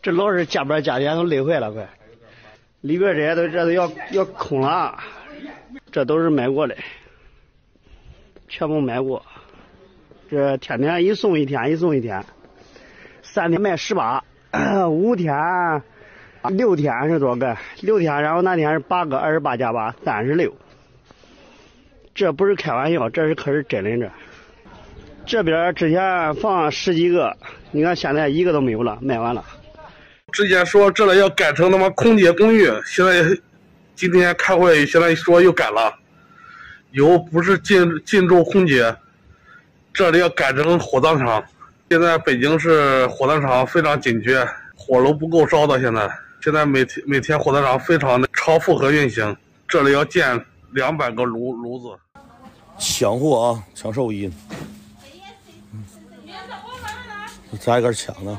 这老是加班加点，都累坏了，快！里边这些都这都要要空了，这都是买过的，全部买过。这天天一送一天，一送一天，三天卖十八，五天、六天是多少个，六天然后那天是八个，二十八加八三十六。这不是开玩笑，这是可是真的这。这边之前放十几个，你看现在一个都没有了，卖完了。之前说这里要改成他妈空姐公寓，现在今天开会，现在说又改了。以后不是进进驻空姐，这里要改成火葬场。现在北京市火葬场非常紧缺，火炉不够烧的。现在现在每天每天火葬场非常的超负荷运行，这里要建两百个炉炉子。抢货啊，抢兽医！你摘一根抢呢？